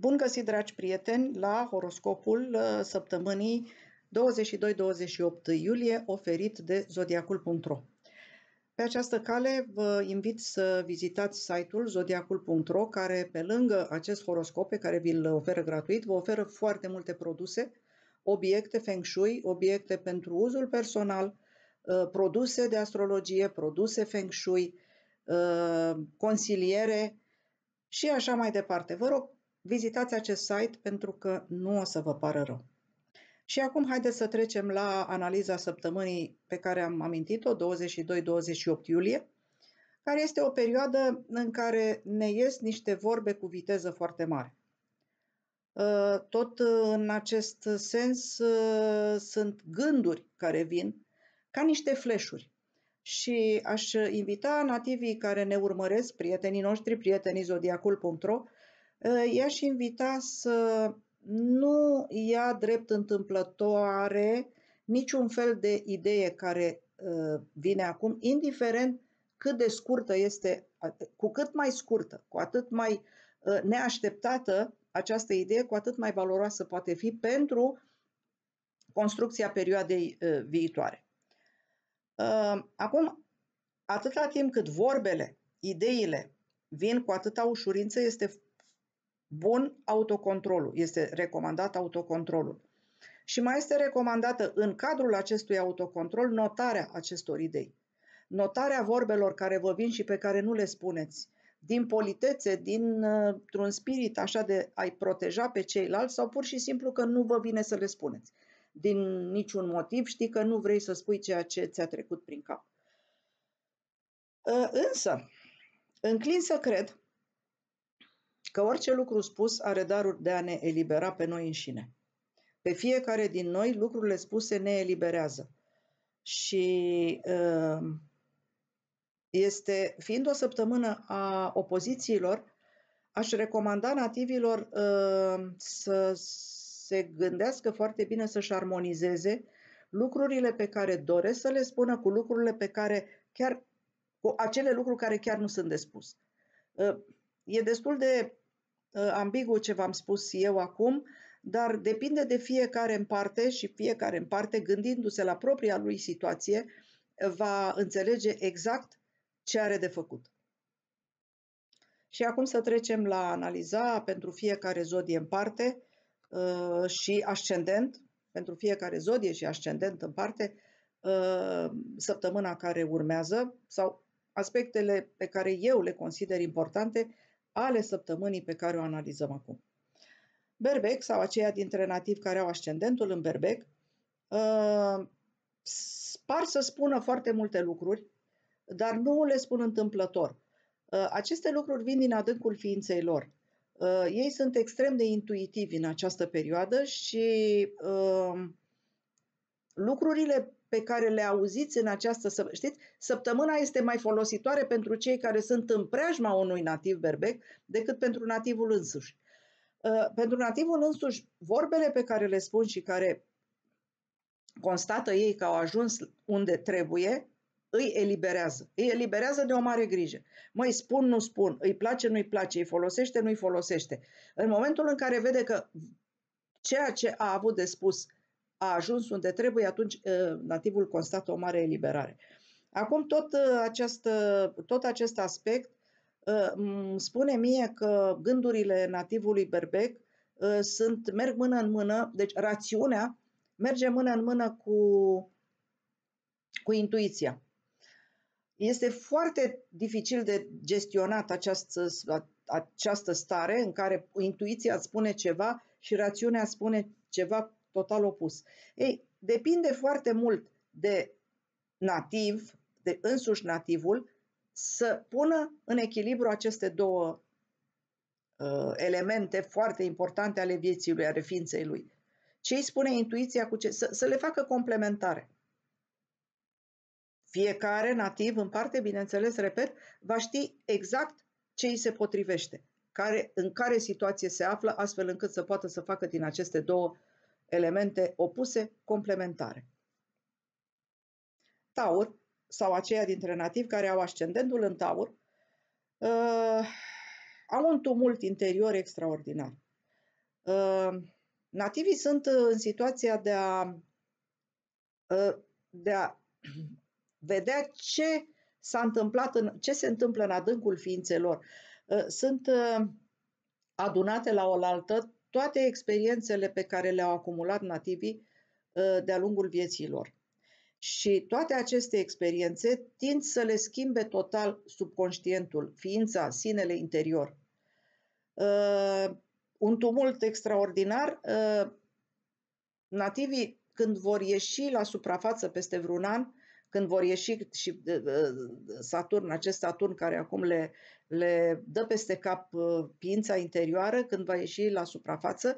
Bun găsit, dragi prieteni, la horoscopul uh, săptămânii 22-28 iulie, oferit de zodiacul.ro. Pe această cale vă invit să vizitați site-ul zodiacul.ro, care pe lângă acest horoscop pe care vi-l oferă gratuit, vă oferă foarte multe produse, obiecte feng shui, obiecte pentru uzul personal, uh, produse de astrologie, produse feng shui, uh, consiliere și așa mai departe. Vă rog Vizitați acest site pentru că nu o să vă pară rău. Și acum haideți să trecem la analiza săptămânii pe care am amintit-o, 22-28 iulie, care este o perioadă în care ne ies niște vorbe cu viteză foarte mare. Uh, tot în acest sens uh, sunt gânduri care vin ca niște fleșuri. Și aș invita nativii care ne urmăresc, prietenii noștri, prietenii zodiacul.ro, Ă, i-aș invita să nu ia drept întâmplătoare niciun fel de idee care ă, vine acum, indiferent cât de scurtă este, cu cât mai scurtă, cu atât mai ă, neașteptată această idee, cu atât mai valoroasă poate fi pentru construcția perioadei viitoare. Acum, atâta timp cât vorbele, ideile vin cu atâta ușurință, este bun autocontrolul. Este recomandat autocontrolul. Și mai este recomandată în cadrul acestui autocontrol notarea acestor idei. Notarea vorbelor care vă vin și pe care nu le spuneți, din politețe, dintr-un spirit așa de a-i proteja pe ceilalți sau pur și simplu că nu vă vine să le spuneți. Din niciun motiv știi că nu vrei să spui ceea ce ți-a trecut prin cap. Însă, înclin să cred că orice lucru spus are darul de a ne elibera pe noi înșine. Pe fiecare din noi lucrurile spuse ne eliberează. Și uh, este, fiind o săptămână a opozițiilor, aș recomanda nativilor uh, să se gândească foarte bine să-și armonizeze lucrurile pe care doresc să le spună cu lucrurile pe care chiar, cu acele lucruri care chiar nu sunt de spus. Uh, e destul de ambigu ce v-am spus eu acum, dar depinde de fiecare în parte și fiecare în parte, gândindu-se la propria lui situație, va înțelege exact ce are de făcut. Și acum să trecem la analiza pentru fiecare zodie în parte și ascendent, pentru fiecare zodie și ascendent în parte, săptămâna care urmează sau aspectele pe care eu le consider importante ale săptămânii pe care o analizăm acum. Berbec sau aceia dintre nativi care au ascendentul în Berbec uh, par să spună foarte multe lucruri, dar nu le spun întâmplător. Uh, aceste lucruri vin din adâncul ființei lor. Uh, ei sunt extrem de intuitivi în această perioadă și uh, lucrurile pe care le auziți în această săptămână. Știți, săptămâna este mai folositoare pentru cei care sunt în preajma unui nativ berbec decât pentru nativul însuși. Uh, pentru nativul însuși, vorbele pe care le spun și care constată ei că au ajuns unde trebuie, îi eliberează. Îi eliberează de o mare grijă. Măi, spun, nu spun, îi place, nu-i place, îi folosește, nu-i folosește. În momentul în care vede că ceea ce a avut de spus a ajuns unde trebuie, atunci ă, nativul constată o mare eliberare. Acum tot, ă, această, tot acest aspect ă, spune mie că gândurile nativului berbec sunt, merg mână în mână, deci rațiunea merge mână în mână cu, cu intuiția. Este foarte dificil de gestionat această, această stare în care intuiția îți spune ceva și rațiunea spune ceva total opus. Ei, depinde foarte mult de nativ, de însuși nativul, să pună în echilibru aceste două uh, elemente foarte importante ale vieții lui, ale ființei lui. Ce îi spune intuiția cu ce? Să, să le facă complementare. Fiecare nativ, în parte, bineînțeles, repet, va ști exact ce îi se potrivește, care, în care situație se află, astfel încât să poată să facă din aceste două uh, elemente opuse complementare. Taur sau aceia dintre nativi care au ascendentul în taur uh, au un tumult interior extraordinar. Uh, nativii sunt uh, în situația de a, uh, de a vedea ce s-a întâmplat, în, ce se întâmplă în adâncul ființelor. Uh, sunt uh, adunate la oaltă toate experiențele pe care le-au acumulat nativii uh, de-a lungul vieții lor. Și toate aceste experiențe tind să le schimbe total subconștientul, ființa, sinele interior. Uh, un tumult extraordinar, uh, nativii când vor ieși la suprafață peste vreun an, când vor ieși și uh, uh, Saturn, acest Saturn care acum le, le dă peste cap pința uh, interioară, când va ieși la suprafață,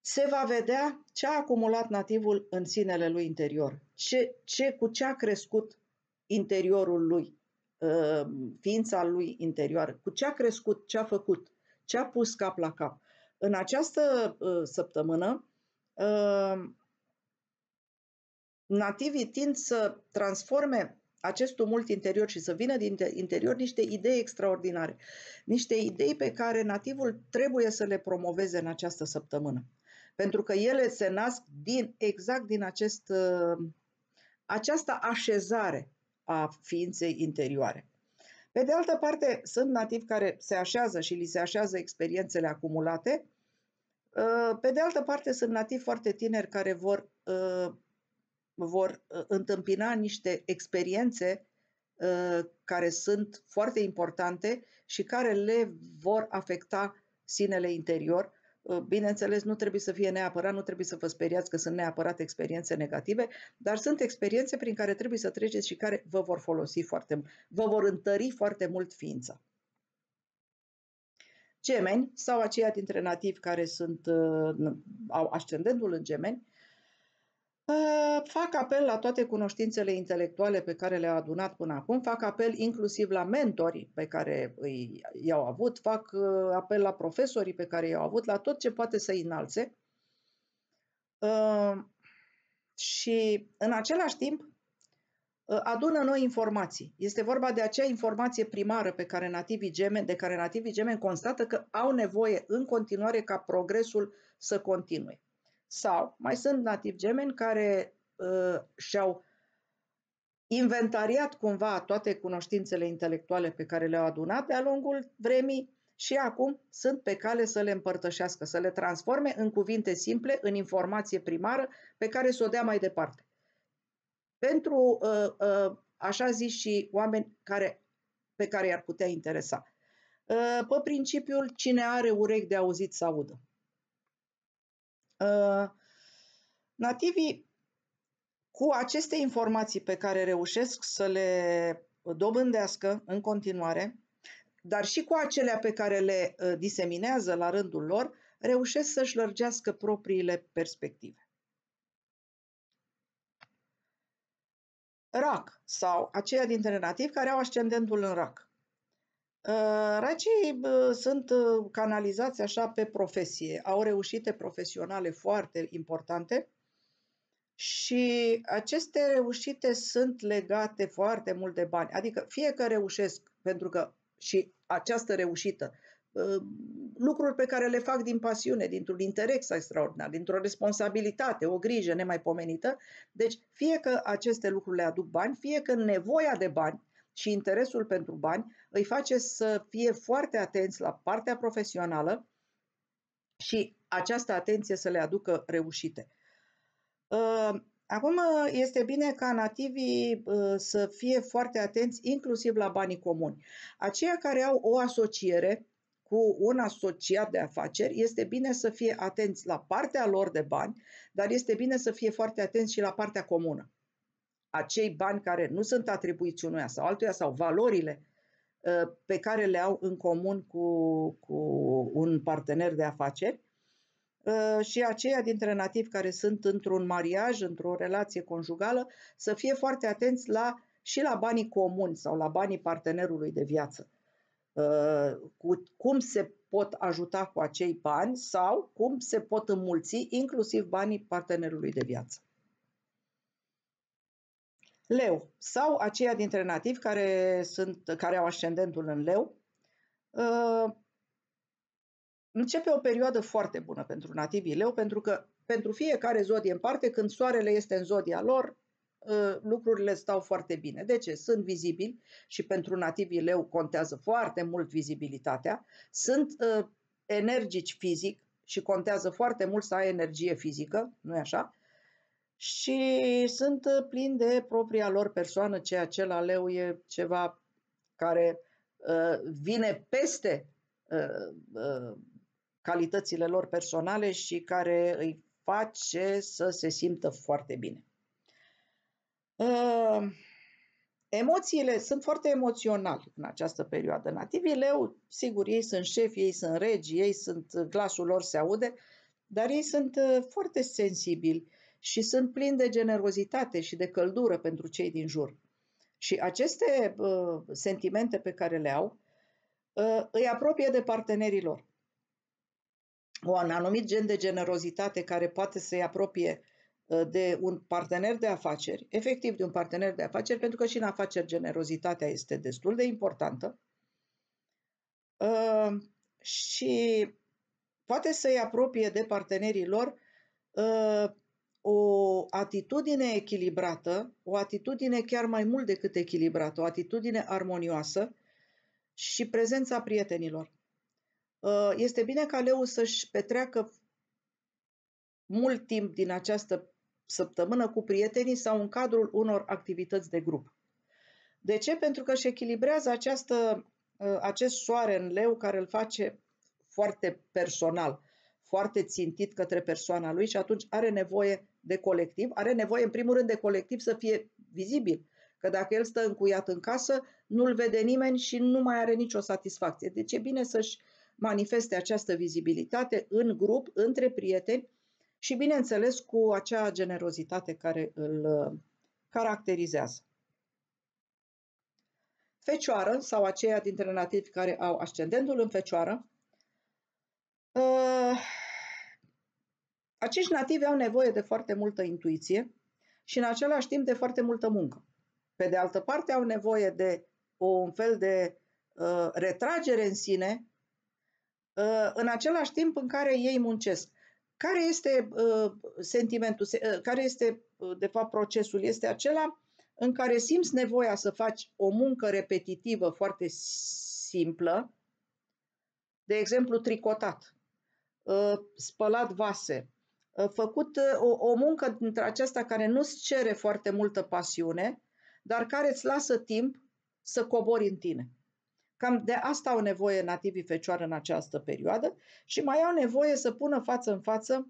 se va vedea ce a acumulat nativul în sinele lui interior, ce, ce, cu ce a crescut interiorul lui, ființa lui interioară, cu ce a crescut, ce a făcut, ce a pus cap la cap. În această săptămână, nativii tind să transforme acest tumult interior și să vină din interior niște idei extraordinare, niște idei pe care nativul trebuie să le promoveze în această săptămână. Pentru că ele se nasc din, exact din acest, ă, această așezare a ființei interioare. Pe de altă parte, sunt nativi care se așează și li se așează experiențele acumulate. Pe de altă parte, sunt nativi foarte tineri care vor ă, vor ă, întâmpina niște experiențe ă, care sunt foarte importante și care le vor afecta sinele interior. Ă, bineînțeles, nu trebuie să fie neapărat, nu trebuie să vă speriați că sunt neapărat experiențe negative, dar sunt experiențe prin care trebuie să treceți și care vă vor folosi foarte mult, vă vor întări foarte mult ființa. Gemeni sau aceia dintre nativi care sunt, au ascendentul în gemeni, Ă, fac apel la toate cunoștințele intelectuale pe care le-a adunat până acum, fac apel inclusiv la mentorii pe care îi, i-au avut, fac ă, apel la profesorii pe care i-au avut, la tot ce poate să îi înalțe. Ă, și în același timp adună noi informații. Este vorba de acea informație primară pe care nativii gemeni, de care nativii gemeni constată că au nevoie în continuare ca progresul să continue. Sau mai sunt nativi gemeni care uh, și-au inventariat cumva toate cunoștințele intelectuale pe care le-au adunat de-a lungul vremii și acum sunt pe cale să le împărtășească, să le transforme în cuvinte simple, în informație primară pe care să o dea mai departe. Pentru, uh, uh, așa zis, și oameni care, pe care i-ar putea interesa. Uh, pe principiul cine are urechi de auzit să audă. Uh, Nativii cu aceste informații pe care reușesc să le dobândească în continuare, dar și cu acelea pe care le uh, diseminează la rândul lor, reușesc să-și lărgească propriile perspective. Rac sau aceia dintre nativi care au ascendentul în rac. Ă, Racii sunt ă, canalizați așa pe profesie. Au reușite profesionale foarte importante și aceste reușite sunt legate foarte mult de bani. Adică fie că reușesc, pentru că și această reușită, ă, lucruri pe care le fac din pasiune, dintr-un interes extraordinar, dintr-o responsabilitate, o grijă nemaipomenită. Deci fie că aceste lucruri le aduc bani, fie că nevoia de bani și interesul pentru bani îi face să fie foarte atenți la partea profesională și această atenție să le aducă reușite. Uh, acum uh, este bine ca nativii uh, să fie foarte atenți inclusiv la banii comuni. Aceia care au o asociere cu un asociat de afaceri, este bine să fie atenți la partea lor de bani, dar este bine să fie foarte atenți și la partea comună acei bani care nu sunt atribuiți unuia sau altuia sau valorile uh, pe care le au în comun cu, cu un partener de afaceri uh, și aceia dintre nativi care sunt într-un mariaj, într-o relație conjugală, să fie foarte atenți la, și la banii comuni sau la banii partenerului de viață. Uh, cu, cum se pot ajuta cu acei bani sau cum se pot înmulți inclusiv banii partenerului de viață. Leu sau aceia dintre nativi care, sunt, care au ascendentul în leu, uh, începe o perioadă foarte bună pentru nativii leu, pentru că pentru fiecare zodie în parte, când soarele este în zodia lor, uh, lucrurile stau foarte bine. De ce? Sunt vizibili și pentru nativii leu contează foarte mult vizibilitatea. Sunt uh, energici fizic și contează foarte mult să ai energie fizică, nu-i așa? și sunt uh, plini de propria lor persoană, ceea ce la leu e ceva care uh, vine peste uh, uh, calitățile lor personale și care îi face să se simtă foarte bine. Uh, emoțiile sunt foarte emoționali în această perioadă. Nativii leu, sigur, ei sunt șefi, ei sunt regi, ei sunt, uh, glasul lor se aude, dar ei sunt foarte sensibili și sunt plini de generozitate și de căldură pentru cei din jur. Și aceste uh, sentimente pe care le au uh, îi apropie de partenerii lor. Un anumit gen de generozitate care poate să-i apropie uh, de un partener de afaceri, efectiv de un partener de afaceri, pentru că și în afaceri generozitatea este destul de importantă. Uh, și poate să-i apropie de partenerii lor uh, o atitudine echilibrată, o atitudine chiar mai mult decât echilibrată, o atitudine armonioasă și prezența prietenilor. Uh, este bine ca leu să-și petreacă mult timp din această săptămână cu prietenii sau în cadrul unor activități de grup. De ce? Pentru că își echilibrează această, uh, acest soare în leu care îl face foarte personal foarte țintit către persoana lui și atunci are nevoie de colectiv, are nevoie în primul rând de colectiv să fie vizibil, că dacă el stă încuiat în casă, nu-l vede nimeni și nu mai are nicio satisfacție. Deci e bine să-și manifeste această vizibilitate în grup, între prieteni și, bineînțeles, cu acea generozitate care îl uh, caracterizează. Fecioară sau aceia dintre nativi care au ascendentul în fecioară, uh, acești nativi au nevoie de foarte multă intuiție și în același timp de foarte multă muncă. Pe de altă parte, au nevoie de o un fel de uh, retragere în sine, uh, în același timp în care ei muncesc. Care este uh, sentimentul, uh, care este, uh, de fapt, procesul? Este acela în care simți nevoia să faci o muncă repetitivă foarte simplă, de exemplu, tricotat, uh, spălat vase, Uh, făcut uh, o, o muncă dintre aceasta care nu-ți cere foarte multă pasiune, dar care îți lasă timp să cobori în tine. Cam de asta au nevoie nativii fecioară în această perioadă și mai au nevoie să pună față în față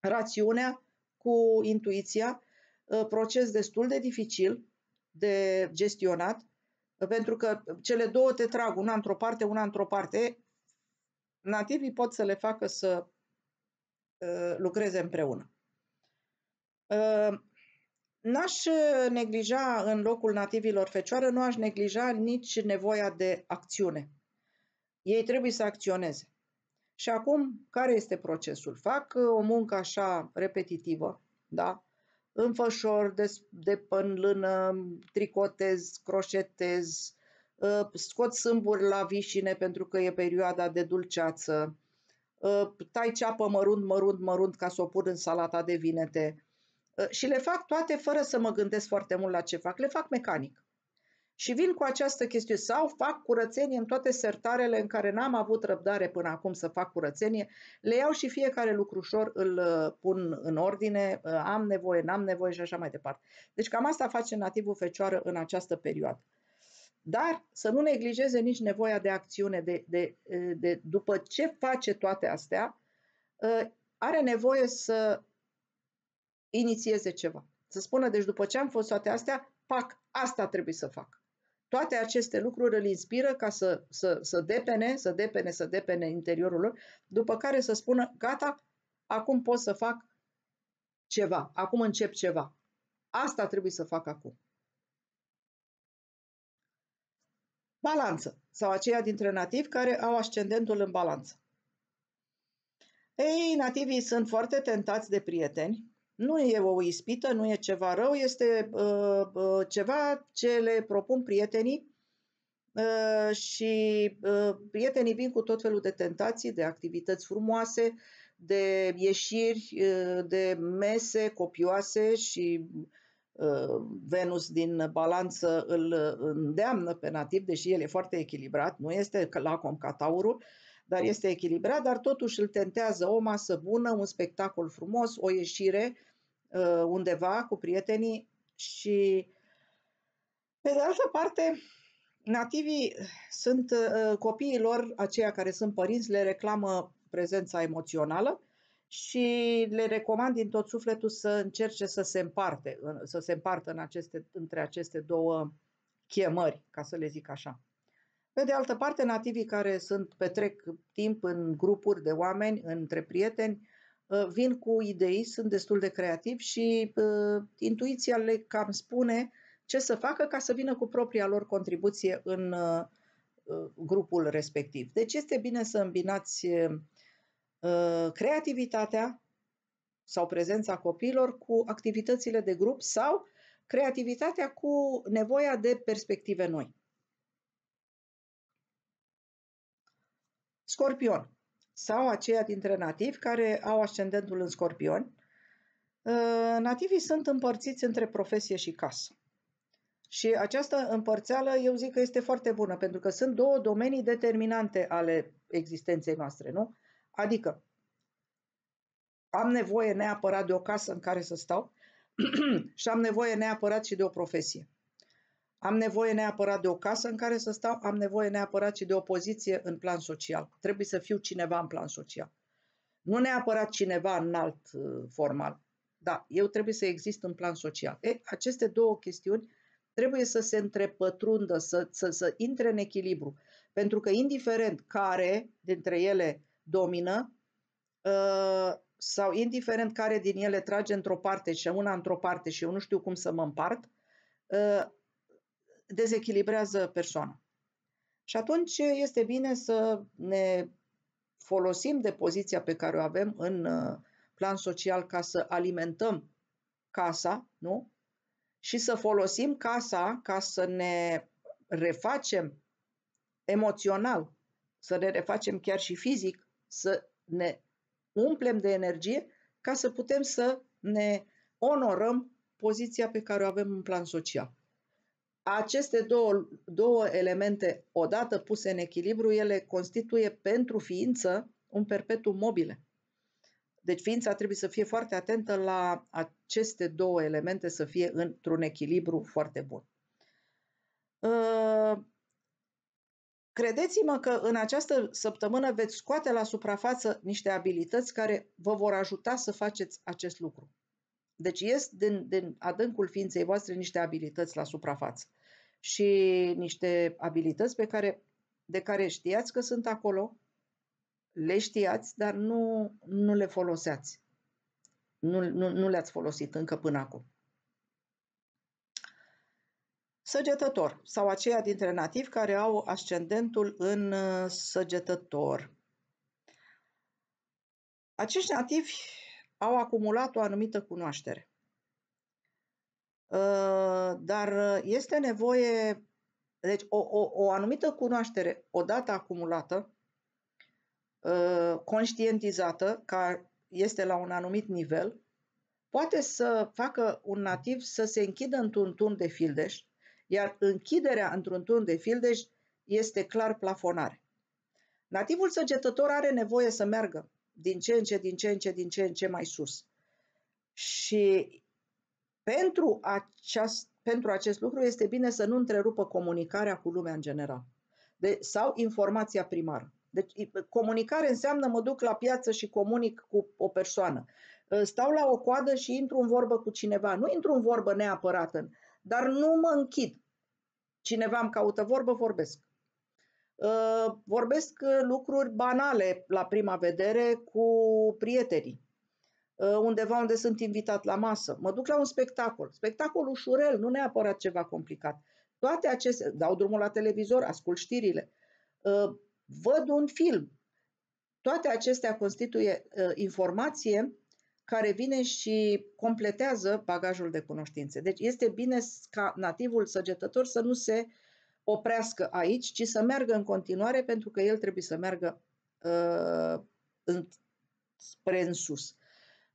rațiunea cu intuiția, uh, proces destul de dificil de gestionat, pentru că cele două te trag, una într-o parte, una într-o parte. Nativii pot să le facă să Uh, lucreze împreună. Uh, n-aș uh, neglija în locul nativilor fecioară, nu aș neglija nici nevoia de acțiune. Ei trebuie să acționeze. Și acum, care este procesul? Fac o muncă așa repetitivă, da? Înfășor, de, de pân, lână, tricotez, croșetez, scot sâmburi la vișine pentru că e perioada de dulceață, tai ceapă mărunt, mărunt, mărunt ca să o pun în salata de vinete. Și le fac toate fără să mă gândesc foarte mult la ce fac, le fac mecanic. Și vin cu această chestie sau fac curățenie în toate sertarele în care n-am avut răbdare până acum să fac curățenie, le iau și fiecare ușor îl pun în ordine, am nevoie, n-am nevoie și așa mai departe. Deci cam asta face nativul fecioară în această perioadă dar să nu neglijeze nici nevoia de acțiune, de, de, de după ce face toate astea, uh, are nevoie să inițieze ceva. Să spună, deci după ce am fost toate astea, pac, asta trebuie să fac. Toate aceste lucruri îl inspiră ca să, să, să depene, să depene, să depene interiorul lor, după care să spună, gata, acum pot să fac ceva, acum încep ceva. Asta trebuie să fac acum. balanță sau aceia dintre nativi care au ascendentul în balanță. Ei, nativii sunt foarte tentați de prieteni. Nu e o ispită, nu e ceva rău, este uh, uh, ceva ce le propun prietenii uh, și uh, prietenii vin cu tot felul de tentații, de activități frumoase, de ieșiri, uh, de mese copioase și uh, Uh, Venus din balanță îl uh, îndeamnă pe nativ, deși el e foarte echilibrat, nu este lacom ca taurul, dar este echilibrat, dar totuși îl tentează o masă bună, un spectacol frumos, o ieșire uh, undeva cu prietenii și pe de altă parte, nativii sunt copiilor, aceia care sunt părinți, le reclamă prezența emoțională și le recomand din tot sufletul să încerce să se împarte, să se împartă în aceste, între aceste două chemări, ca să le zic așa. Pe de altă parte, nativii care sunt petrec timp în grupuri de oameni, între prieteni, ă, vin cu idei, sunt destul de creativi și uh, intuiția le cam spune ce să facă ca să vină cu propria lor contribuție în uh, grupul respectiv. Deci este bine să îmbinați Uh, creativitatea sau prezența copiilor cu activitățile de grup sau creativitatea cu nevoia de perspective noi. Scorpion sau aceia dintre nativi care au ascendentul în scorpion. Uh, nativii sunt împărțiți între profesie și casă. Și această împărțeală, eu zic că este foarte bună, pentru că sunt două domenii determinante ale existenței noastre, nu? Adică am nevoie neapărat de o casă în care să stau și am nevoie neapărat și de o profesie. Am nevoie neapărat de o casă în care să stau, am nevoie neapărat și de o poziție în plan social. Trebuie să fiu cineva în plan social. Nu neapărat cineva înalt uh, formal. Da, eu trebuie să exist în plan social. E, aceste două chestiuni trebuie să se întrepătrundă, să, să, să intre în echilibru. Pentru că indiferent care dintre ele domină uh, sau indiferent care din ele trage într-o parte și una într-o parte și eu nu știu cum să mă împart, uh, dezechilibrează persoana. Și atunci este bine să ne folosim de poziția pe care o avem în uh, plan social ca să alimentăm casa, nu? Și să folosim casa ca să ne refacem emoțional, să ne refacem chiar și fizic să ne umplem de energie ca să putem să ne onorăm poziția pe care o avem în plan social. Aceste două, două elemente, odată puse în echilibru, ele constituie pentru ființă un perpetuum mobile. Deci ființa trebuie să fie foarte atentă la aceste două elemente să fie într-un echilibru foarte bun. Ă, Credeți-mă că în această săptămână veți scoate la suprafață niște abilități care vă vor ajuta să faceți acest lucru. Deci ies din, din adâncul ființei voastre niște abilități la suprafață și niște abilități pe care, de care știați că sunt acolo, le știați, dar nu, nu le foloseați. Nu, nu, nu le-ați folosit încă până acum. Săgetător sau aceia dintre nativi care au ascendentul în uh, săgetător. Acești nativi au acumulat o anumită cunoaștere. Uh, dar uh, este nevoie, deci o, o, o anumită cunoaștere odată acumulată, conștientizată, ca este la un anumit nivel, poate să facă un nativ să se închidă într-un tun de fildeș iar închiderea într-un turn de fildeș este clar plafonare. Nativul săgetător are nevoie să meargă din ce în ce, din ce în ce, din ce în ce mai sus. Și pentru, aceast, pentru acest lucru este bine să nu întrerupă comunicarea cu lumea în general de, sau informația primară. Deci comunicare înseamnă mă duc la piață și comunic cu o persoană. Stau la o coadă și intru în vorbă cu cineva. Nu intru în vorbă neapărat în dar nu mă închid. Cineva îmi caută vorbă, vorbesc. Uh, vorbesc lucruri banale la prima vedere cu prietenii, uh, undeva unde sunt invitat la masă. Mă duc la un spectacol, spectacol ușurel, nu neapărat ceva complicat. Toate acestea, dau drumul la televizor, ascult știrile, uh, văd un film. Toate acestea constituie informație care vine și completează bagajul de cunoștințe. Deci este bine ca nativul săgetător să nu se oprească aici, ci să meargă în continuare pentru că el trebuie să meargă uh, în, spre în sus.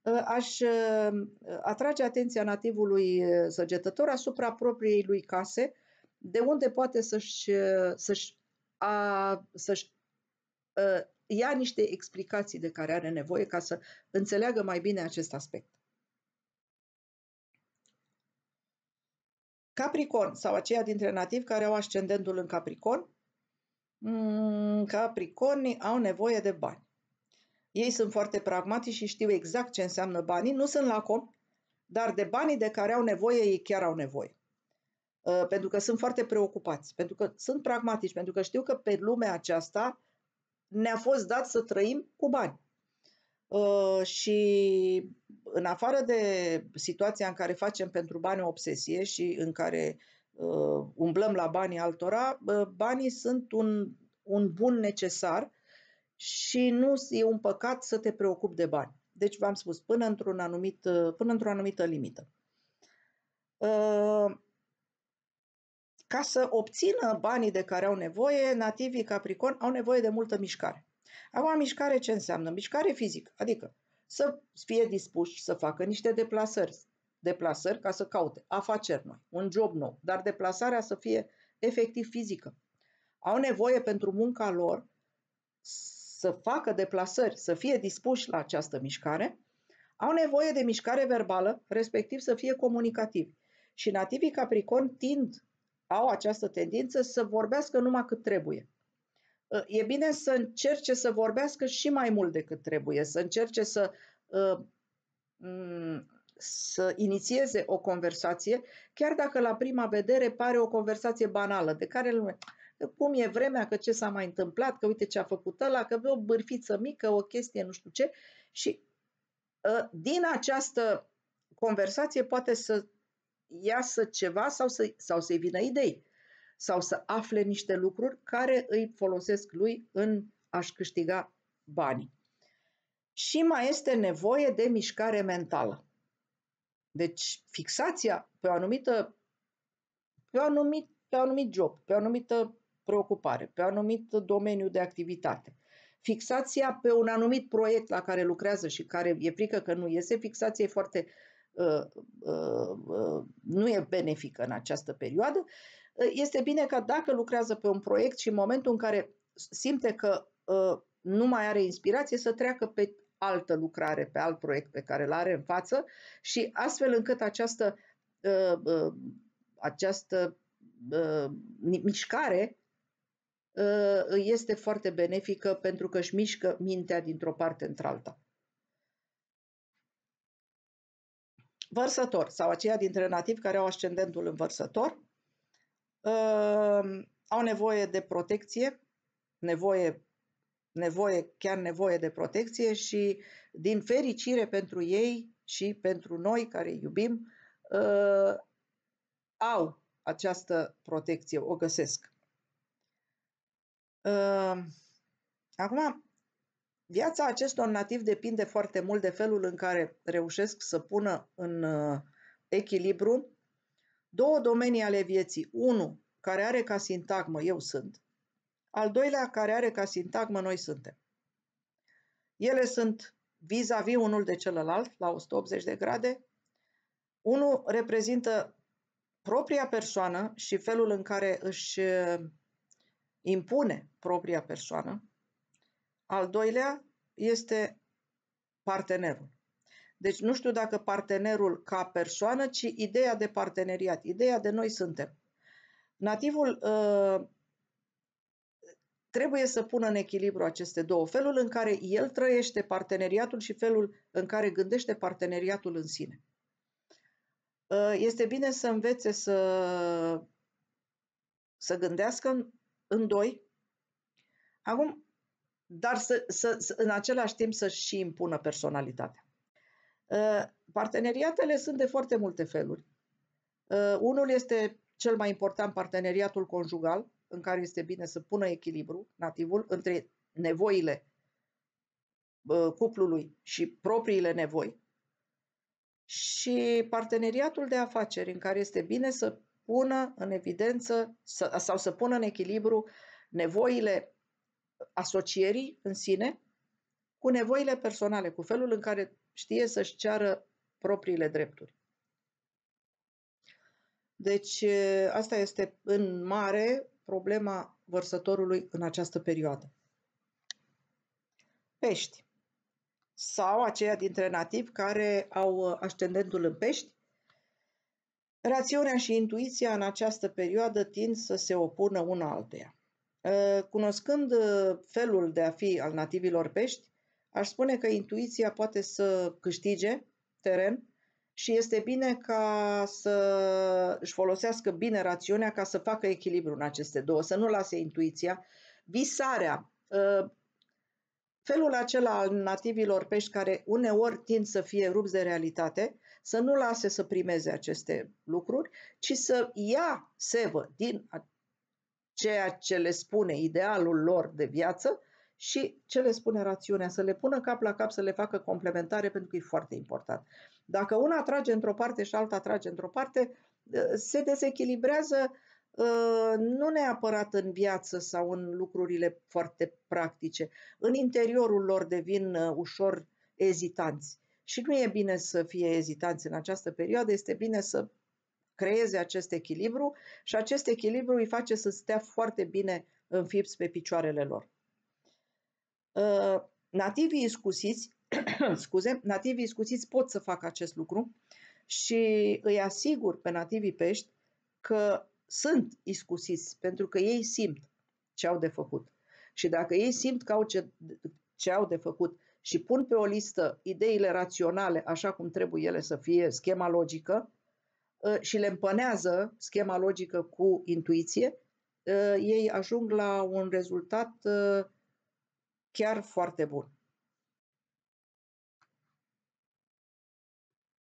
Uh, aș uh, atrage atenția nativului uh, săgetător asupra propriei lui case, de unde poate să-și, să-și, a, să-și ia niște explicații de care are nevoie ca să înțeleagă mai bine acest aspect. Capricorn sau aceia dintre nativi care au ascendentul în Capricorn, mm, Capricornii au nevoie de bani. Ei sunt foarte pragmatici și știu exact ce înseamnă banii, nu sunt lacom, dar de banii de care au nevoie, ei chiar au nevoie. Uh, pentru că sunt foarte preocupați, pentru că sunt pragmatici, pentru că știu că pe lumea aceasta ne-a fost dat să trăim cu bani. Uh, și în afară de situația în care facem pentru bani o obsesie și în care uh, umblăm la banii altora, uh, banii sunt un, un bun necesar și nu e un păcat să te preocupi de bani. Deci, v-am spus, până, într o anumit, până într-o anumită limită. Ca să obțină banii de care au nevoie, nativii Capricorn au nevoie de multă mișcare. Acum, mișcare ce înseamnă? Mișcare fizică, adică să fie dispuși să facă niște deplasări, deplasări ca să caute afaceri noi, un job nou, dar deplasarea să fie efectiv fizică. Au nevoie pentru munca lor să facă deplasări, să fie dispuși la această mișcare, au nevoie de mișcare verbală, respectiv să fie comunicativi. Și nativii Capricorn tind au această tendință să vorbească numai cât trebuie. Ă, e bine să încerce să vorbească și mai mult decât trebuie, să încerce să, ă, să inițieze o conversație, chiar dacă la prima vedere pare o conversație banală, de care lumea, cum e vremea, că ce s-a mai întâmplat, că uite ce a făcut ăla, că o bârfiță mică, o chestie, nu știu ce. Și ă, din această conversație poate să iasă ceva sau, să, sau să-i vină idei sau să afle niște lucruri care îi folosesc lui în a-și câștiga banii. Și mai este nevoie de mișcare mentală. Deci fixația pe o anumită pe, o anumit, pe o anumit job, pe o anumită preocupare, pe o anumit domeniu de activitate. Fixația pe un anumit proiect la care lucrează și care e frică că nu iese, fixația e foarte uh, Uh, uh, uh, nu e benefică în această perioadă, este bine că dacă lucrează pe un proiect și în momentul în care simte că nu mai are inspirație să treacă pe altă lucrare, pe alt proiect pe care îl are în față și astfel încât această, această mișcare este foarte benefică pentru că își mișcă mintea dintr-o parte într-alta. vărsător sau aceia dintre nativi care au ascendentul în vărsător, uh, au nevoie de protecție, nevoie, nevoie, chiar nevoie de protecție și din fericire pentru ei și pentru noi care iubim, uh, au această protecție, o găsesc. Uh, acum, Viața acestor nativi depinde foarte mult de felul în care reușesc să pună în uh, echilibru două domenii ale vieții. Unul care are ca sintagmă eu sunt, al doilea care are ca sintagmă noi suntem. Ele sunt vis-a-vis unul de celălalt, la 180 de grade. Unul reprezintă propria persoană și felul în care își uh, impune propria persoană, al doilea este partenerul. Deci nu știu dacă partenerul ca persoană, ci ideea de parteneriat, ideea de noi suntem. Nativul uh, trebuie să pună în echilibru aceste două, felul în care el trăiește parteneriatul și felul în care gândește parteneriatul în sine. Uh, este bine să învețe să, să gândească în, în doi. Acum, dar să, să, să, în același timp să și impună personalitatea. Uh, parteneriatele sunt de foarte multe feluri. Uh, unul este cel mai important parteneriatul conjugal, în care este bine să pună echilibru nativul între nevoile uh, cuplului și propriile nevoi și parteneriatul de afaceri, în care este bine să pună în evidență sau să pună în echilibru nevoile asocierii în sine cu nevoile personale, cu felul în care știe să-și ceară propriile drepturi. Deci, asta este în mare problema vărsătorului în această perioadă. Pești sau aceia dintre nativi care au ascendentul în pești, rațiunea și intuiția în această perioadă tind să se opună una alteia. Ă, cunoscând ă, felul de a fi al nativilor pești, aș spune că intuiția poate să câștige teren și este bine ca să își folosească bine rațiunea ca să facă echilibru în aceste două, să nu lase intuiția. Visarea, ă, felul acela al nativilor pești care uneori tind să fie rupți de realitate, să nu lase să primeze aceste lucruri, ci să ia sevă din ceea ce le spune idealul lor de viață și ce le spune rațiunea, să le pună cap la cap, să le facă complementare, pentru că e foarte important. Dacă una trage într-o parte și alta trage într-o parte, ă, se dezechilibrează ă, nu neapărat în viață sau în lucrurile foarte practice. În interiorul lor devin ă, ușor ezitanți. Și nu e bine să fie ezitanți în această perioadă, este bine să creeze acest echilibru și acest echilibru îi face să stea foarte bine înfipți pe picioarele lor. Uh, nativii iscusiți, scuze, nativii iscusiți pot să facă acest lucru și îi asigur pe nativii pești că sunt iscusiți pentru că ei simt ce au de făcut. Și dacă ei simt că au ce, ce au de făcut și pun pe o listă ideile raționale așa cum trebuie ele să fie, schema logică, Ă, și le împănează schema logică cu intuiție, ă, ei ajung la un rezultat ă, chiar foarte bun.